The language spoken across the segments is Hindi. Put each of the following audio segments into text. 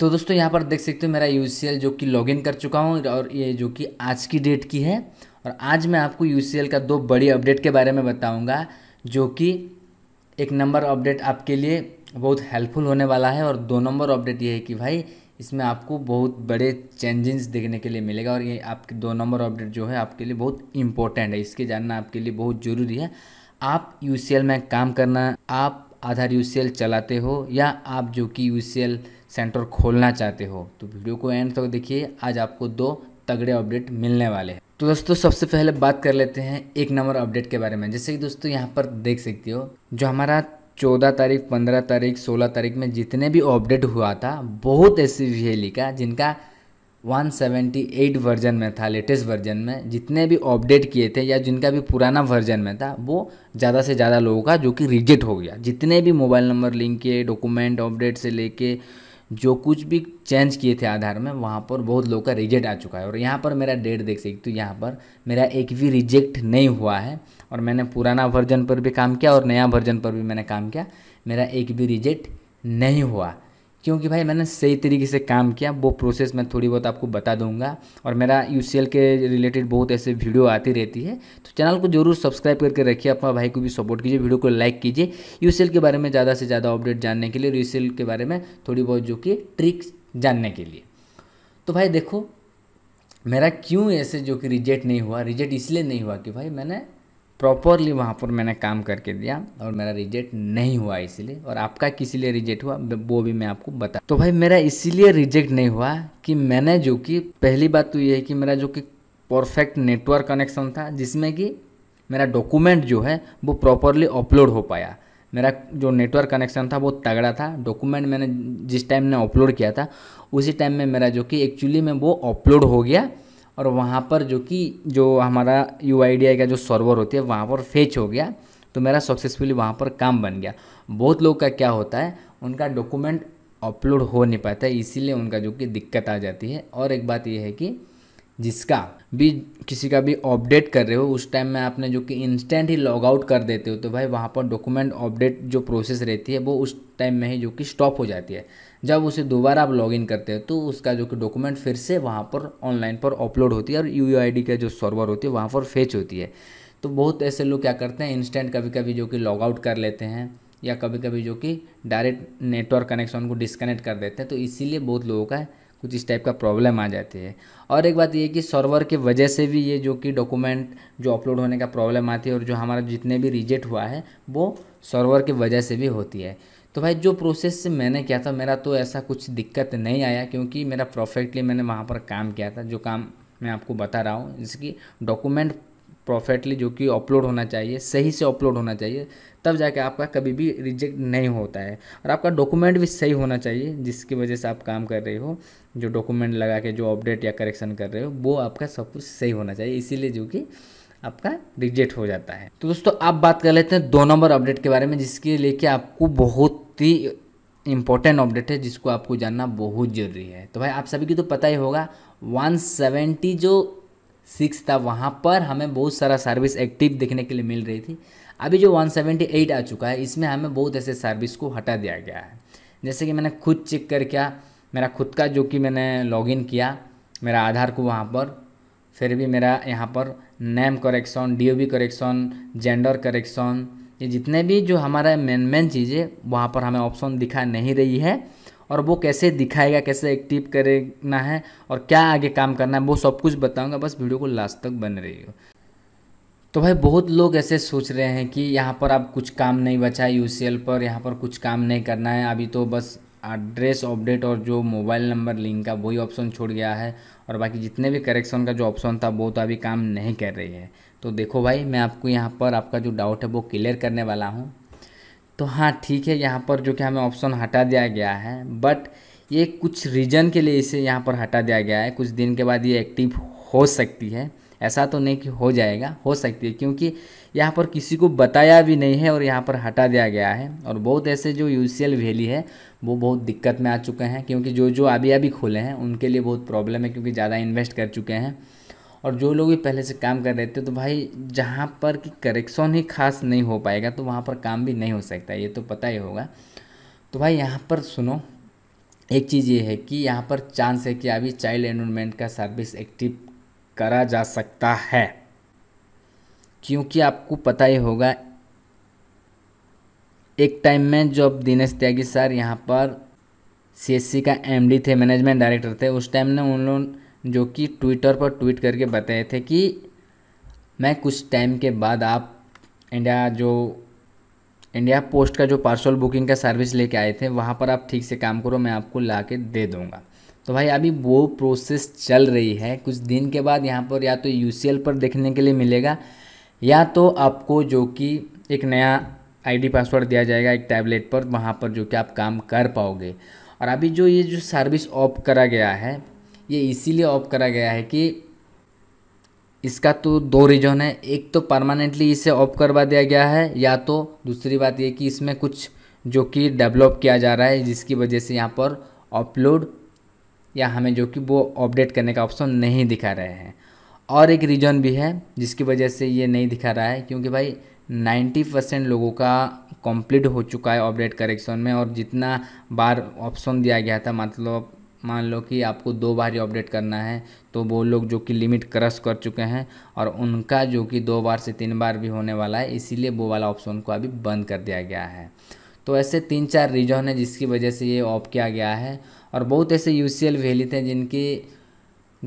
तो दोस्तों यहाँ पर देख सकते हो मेरा यू जो कि लॉगिन कर चुका हूँ और ये जो कि आज की डेट की है और आज मैं आपको यू का दो बड़ी अपडेट के बारे में बताऊँगा जो कि एक नंबर अपडेट आपके लिए बहुत हेल्पफुल होने वाला है और दो नंबर अपडेट ये है कि भाई इसमें आपको बहुत बड़े चेंजेस देखने के लिए मिलेगा और ये आपके दो नंबर अपडेट जो है आपके लिए बहुत इंपॉर्टेंट है इसके जानना आपके लिए बहुत ज़रूरी है आप यू में काम करना आप आधार यू चलाते हो या आप जो कि यू सेंटर खोलना चाहते हो तो वीडियो को एंड तक देखिए आज आपको दो तगड़े अपडेट मिलने वाले हैं तो दोस्तों सबसे पहले बात कर लेते हैं एक नंबर अपडेट के बारे में जैसे कि दोस्तों यहाँ पर देख सकते हो जो हमारा चौदह तारीख पंद्रह तारीख सोलह तारीख में जितने भी अपडेट हुआ था बहुत ऐसी वी का जिनका 178 वर्जन में था लेटेस्ट वर्जन में जितने भी अपडेट किए थे या जिनका भी पुराना वर्जन में था वो ज़्यादा से ज़्यादा लोगों का जो कि रिजेक्ट हो गया जितने भी मोबाइल नंबर लिंक किए डॉक्यूमेंट अपडेट से लेके जो कुछ भी चेंज किए थे आधार में वहाँ पर बहुत लोग का रिजेक्ट आ चुका है और यहाँ पर मेरा डेट देख सकती तो यहाँ पर मेरा एक भी रिजेक्ट नहीं हुआ है और मैंने पुराना वर्जन पर भी काम किया और नया वर्जन पर भी मैंने काम किया मेरा एक भी रिजेक्ट नहीं हुआ क्योंकि भाई मैंने सही तरीके से काम किया वो प्रोसेस मैं थोड़ी बहुत आपको बता दूंगा और मेरा यू के रिलेटेड बहुत ऐसे वीडियो आती रहती है तो चैनल को जरूर सब्सक्राइब करके रखिए अपना भाई को भी सपोर्ट कीजिए वीडियो को लाइक कीजिए यू के बारे में ज़्यादा से ज़्यादा अपडेट जानने के लिए और यू के बारे में थोड़ी बहुत जो कि ट्रिक्स जानने के लिए तो भाई देखो मेरा क्यों ऐसे जो कि रिजेक्ट नहीं हुआ रिजेक्ट इसलिए नहीं हुआ कि भाई मैंने प्रॉपरली वहाँ पर मैंने काम करके दिया और मेरा रिजेक्ट नहीं हुआ इसीलिए और आपका किस लिए रिजेक्ट हुआ वो भी मैं आपको बता तो भाई मेरा इसीलिए रिजेक्ट नहीं हुआ कि मैंने जो कि पहली बात तो ये है कि मेरा जो कि परफेक्ट नेटवर्क कनेक्शन था जिसमें कि मेरा डॉक्यूमेंट जो है वो प्रॉपरली अपलोड हो पाया मेरा जो नेटवर्क कनेक्शन था वो तगड़ा था डॉक्यूमेंट मैंने जिस टाइम ने अपलोड किया था उसी टाइम में मेरा जो कि एक्चुअली में वो अपलोड हो गया और वहाँ पर जो कि जो हमारा यू का जो सर्वर होती है वहाँ पर फेच हो गया तो मेरा सक्सेसफुली वहाँ पर काम बन गया बहुत लोग का क्या होता है उनका डॉक्यूमेंट अपलोड हो नहीं पाता है इसीलिए उनका जो कि दिक्कत आ जाती है और एक बात यह है कि जिसका भी किसी का भी अपडेट कर रहे हो उस टाइम में आपने जो कि इंस्टेंट ही लॉग आउट कर देते हो तो भाई वहाँ पर डॉक्यूमेंट अपडेट जो प्रोसेस रहती है वो उस टाइम में ही जो कि स्टॉप हो जाती है जब उसे दोबारा आप लॉग इन करते हो तो उसका जो कि डॉक्यूमेंट फिर से वहाँ पर ऑनलाइन पर अपलोड होती है और यू आई डी का जो सर्वर होती है वहाँ पर फेच होती है तो बहुत ऐसे लोग क्या करते हैं इंस्टेंट कभी कभी जो कि लॉग आउट कर लेते हैं या कभी कभी जो कि डायरेक्ट नेटवर्क कनेक्शन को डिसकनेक्ट कर देते हैं तो इसीलिए बहुत लोगों का कुछ इस टाइप का प्रॉब्लम आ जाती है और एक बात ये कि सर्वर के वजह से भी ये जो कि डॉक्यूमेंट जो अपलोड होने का प्रॉब्लम आती है और जो हमारा जितने भी रिजेक्ट हुआ है वो सर्वर के वजह से भी होती है तो भाई जो प्रोसेस से मैंने किया था मेरा तो ऐसा कुछ दिक्कत नहीं आया क्योंकि मेरा परफेक्टली मैंने वहाँ पर काम किया था जो काम मैं आपको बता रहा हूँ जैसे कि डॉक्यूमेंट प्रॉफिटली जो कि अपलोड होना चाहिए सही से अपलोड होना चाहिए तब जाके आपका कभी भी रिजेक्ट नहीं होता है और आपका डॉक्यूमेंट भी सही होना चाहिए जिसकी वजह से आप काम कर रहे हो जो डॉक्यूमेंट लगा के जो अपडेट या करेक्शन कर रहे हो वो आपका सब कुछ सही होना चाहिए इसीलिए जो कि आपका रिजेक्ट हो जाता है तो दोस्तों आप बात कर लेते हैं दो नंबर अपडेट के बारे में जिसके लेके आपको बहुत ही इम्पोर्टेंट अपडेट है जिसको आपको जानना बहुत ज़रूरी है तो भाई आप सभी की तो पता ही होगा 170 जो सिक्स था वहाँ पर हमें बहुत सारा सर्विस एक्टिव देखने के लिए मिल रही थी अभी जो 178 आ चुका है इसमें हमें बहुत ऐसे सर्विस को हटा दिया गया है जैसे कि मैंने खुद चेक कर किया मेरा खुद का जो कि मैंने लॉगिन किया मेरा आधार को वहाँ पर फिर भी मेरा यहाँ पर name correction D correction gender correction ये जितने भी जो हमारा मेन मेन चीज़ें वहाँ पर हमें ऑप्शन दिखा नहीं रही है और वो कैसे दिखाएगा कैसे एक्टिव करना है और क्या आगे काम करना है वो सब कुछ बताऊँगा बस वीडियो को लास्ट तक बन रही हो तो भाई बहुत लोग ऐसे सोच रहे हैं कि यहाँ पर अब कुछ काम नहीं बचा है यू पर यहाँ पर कुछ काम नहीं करना है अभी तो बस एड्रेस अपडेट और जो मोबाइल नंबर लिंक का वही ऑप्शन छोड़ गया है और बाकी जितने भी करेक्शन का जो ऑप्शन था वो तो अभी काम नहीं कर रही है तो देखो भाई मैं आपको यहाँ पर आपका जो डाउट है वो क्लियर करने वाला हूँ तो हाँ ठीक है यहाँ पर जो कि हमें ऑप्शन हटा दिया गया है बट ये कुछ रीजन के लिए इसे यहाँ पर हटा दिया गया है कुछ दिन के बाद ये एक्टिव हो सकती है ऐसा तो नहीं कि हो जाएगा हो सकती है क्योंकि यहाँ पर किसी को बताया भी नहीं है और यहाँ पर हटा दिया गया है और बहुत ऐसे जो यू वैली है वो बहुत दिक्कत में आ चुके हैं क्योंकि जो जो अभी अभी खोले हैं उनके लिए बहुत प्रॉब्लम है क्योंकि ज़्यादा इन्वेस्ट कर चुके हैं और जो लोग भी पहले से काम कर रहे थे तो भाई जहाँ पर कि करेक्शन ही खास नहीं हो पाएगा तो वहाँ पर काम भी नहीं हो सकता ये तो पता ही होगा तो भाई यहाँ पर सुनो एक चीज़ ये है कि यहाँ पर चांस है कि अभी चाइल्ड एनरोलमेंट का सर्विस एक्टिव करा जा सकता है क्योंकि आपको पता ही होगा एक टाइम में जब दिनेश त्यागी सर यहाँ पर सीएससी का एमडी थे मैनेजमेंट डायरेक्टर थे उस टाइम ने उन लोग जो कि ट्विटर पर ट्वीट करके बताए थे कि मैं कुछ टाइम के बाद आप इंडिया जो इंडिया पोस्ट का जो पार्सल बुकिंग का सर्विस लेके आए थे वहाँ पर आप ठीक से काम करो मैं आपको ला के दे दूँगा तो भाई अभी वो प्रोसेस चल रही है कुछ दिन के बाद यहाँ पर या तो यू पर देखने के लिए मिलेगा या तो आपको जो कि एक नया आईडी पासवर्ड दिया जाएगा एक टैबलेट पर वहाँ पर जो कि आप काम कर पाओगे और अभी जो ये जो सर्विस ऑफ करा गया है ये इसीलिए ऑफ करा गया है कि इसका तो दो रीजन है एक तो परमानेंटली इसे ऑफ करवा दिया गया है या तो दूसरी बात ये कि इसमें कुछ जो कि डेवलप किया जा रहा है जिसकी वजह से यहाँ पर अपलोड या हमें जो कि वो अपडेट करने का ऑप्शन नहीं दिखा रहे हैं और एक रीजन भी है जिसकी वजह से ये नहीं दिखा रहा है क्योंकि भाई 90 परसेंट लोगों का कंप्लीट हो चुका है अपडेट करेक्शन में और जितना बार ऑप्शन दिया गया था मतलब मान लो कि आपको दो बार ही अपडेट करना है तो वो लोग जो कि लिमिट क्रॉस कर चुके हैं और उनका जो कि दो बार से तीन बार भी होने वाला है इसीलिए वो वाला ऑप्शन को अभी बंद कर दिया गया है तो ऐसे तीन चार रीजन है जिसकी वजह से ये ऑफ किया गया है और बहुत ऐसे यू सी एल थे जिनकी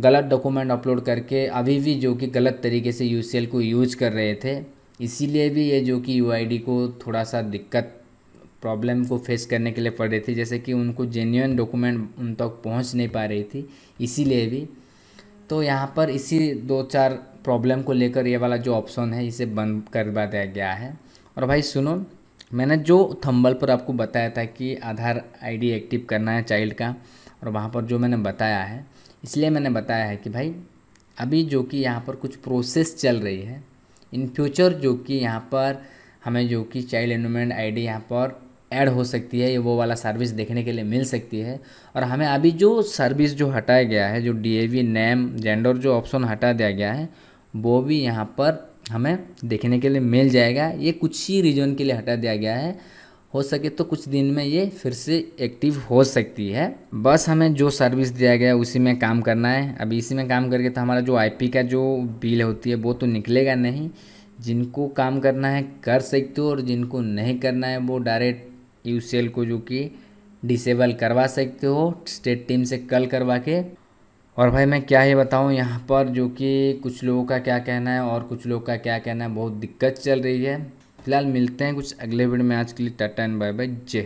गलत डॉक्यूमेंट अपलोड करके अभी भी जो कि गलत तरीके से यू को यूज कर रहे थे इसीलिए भी ये जो कि यू को थोड़ा सा दिक्कत प्रॉब्लम को फेस करने के लिए पड़ रही थी जैसे कि उनको जेन्यून डॉक्यूमेंट उन तक पहुंच नहीं पा रही थी इसीलिए भी तो यहाँ पर इसी दो चार प्रॉब्लम को लेकर ये वाला जो ऑप्शन है इसे बंद करवा दिया गया है और भाई सुनो मैंने जो थंबल पर आपको बताया था कि आधार आईडी एक्टिव करना है चाइल्ड का और वहाँ पर जो मैंने बताया है इसलिए मैंने बताया है कि भाई अभी जो कि यहाँ पर कुछ प्रोसेस चल रही है इन फ्यूचर जो कि यहाँ पर हमें जो कि चाइल्ड एनरोमेंट आईडी यहाँ पर ऐड हो सकती है ये वो वाला सर्विस देखने के लिए मिल सकती है और हमें अभी जो सर्विस जो हटाया गया है जो डी नेम जेंडर जो ऑप्शन हटा दिया गया है वो भी यहाँ पर हमें देखने के लिए मिल जाएगा ये कुछ ही रीजन के लिए हटा दिया गया है हो सके तो कुछ दिन में ये फिर से एक्टिव हो सकती है बस हमें जो सर्विस दिया गया है उसी में काम करना है अभी इसी में काम करके तो हमारा जो आईपी का जो बिल होती है वो तो निकलेगा नहीं जिनको काम करना है कर सकते हो और जिनको नहीं करना है वो डायरेक्ट यू को जो कि डिसेबल करवा सकते हो स्टेट टीम से कल करवा के और भाई मैं क्या ही बताऊँ यहाँ पर जो कि कुछ लोगों का क्या कहना है और कुछ लोगों का क्या कहना है बहुत दिक्कत चल रही है फिलहाल मिलते हैं कुछ अगले वीडियो में आज के लिए टाटा एंड बाय बाय जय